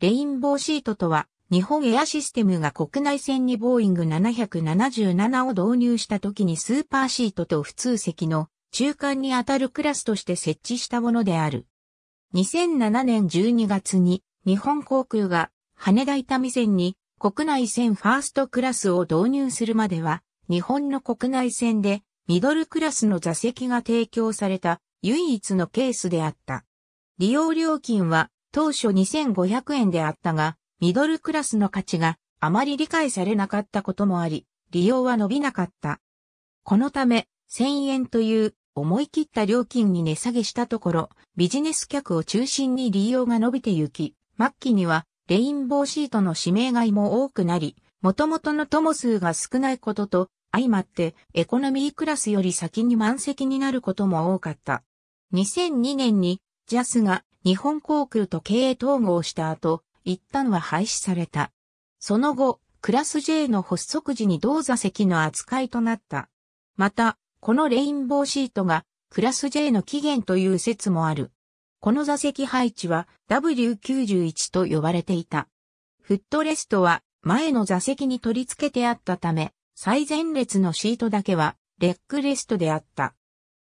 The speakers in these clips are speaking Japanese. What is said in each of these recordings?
レインボーシートとは、日本エアシステムが国内線にボーイング777を導入した時にスーパーシートと普通席の中間にあたるクラスとして設置したものである。2007年12月に日本航空が羽田痛み線に国内線ファーストクラスを導入するまでは日本の国内線でミドルクラスの座席が提供された唯一のケースであった。利用料金は当初2500円であったが、ミドルクラスの価値があまり理解されなかったこともあり、利用は伸びなかった。このため、1000円という思い切った料金に値下げしたところ、ビジネス客を中心に利用が伸びてゆき、末期にはレインボーシートの指名買いも多くなり、元々の友数が少ないことと、相まってエコノミークラスより先に満席になることも多かった。2002年にジャスが日本航空と経営統合した後、一旦は廃止された。その後、クラス J の発足時に同座席の扱いとなった。また、このレインボーシートがクラス J の起源という説もある。この座席配置は W91 と呼ばれていた。フットレストは前の座席に取り付けてあったため、最前列のシートだけはレックレストであった。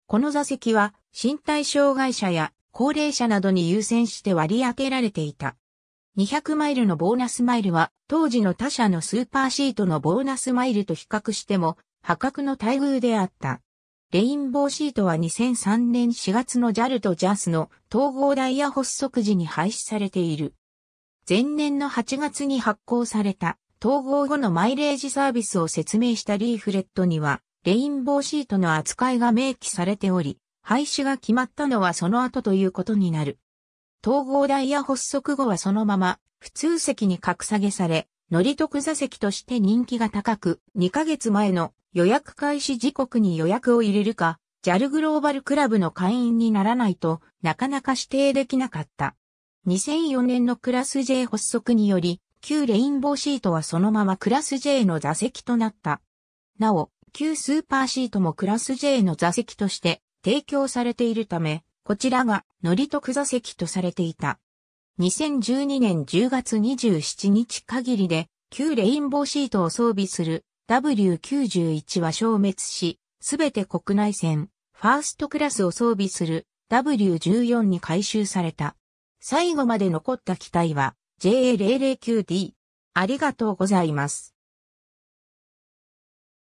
この座席は身体障害者や高齢者などに優先して割り当てられていた。200マイルのボーナスマイルは当時の他社のスーパーシートのボーナスマイルと比較しても破格の待遇であった。レインボーシートは2003年4月の JAL と JAS の統合ダイヤ発足時に廃止されている。前年の8月に発行された統合後のマイレージサービスを説明したリーフレットにはレインボーシートの扱いが明記されており、廃止が決まったのはその後ということになる。統合台や発足後はそのまま、普通席に格下げされ、乗り得座席として人気が高く、2ヶ月前の予約開始時刻に予約を入れるか、JAL グローバルクラブの会員にならないとなかなか指定できなかった。2004年のクラス J 発足により、旧レインボーシートはそのままクラス J の座席となった。なお、旧スーパーシートもクラス J の座席として提供されているため、こちらが乗り得座席とされていた。2012年10月27日限りで、旧レインボーシートを装備する W91 は消滅し、すべて国内線、ファーストクラスを装備する W14 に改修された。最後まで残った機体は JA009D。ありがとうございます。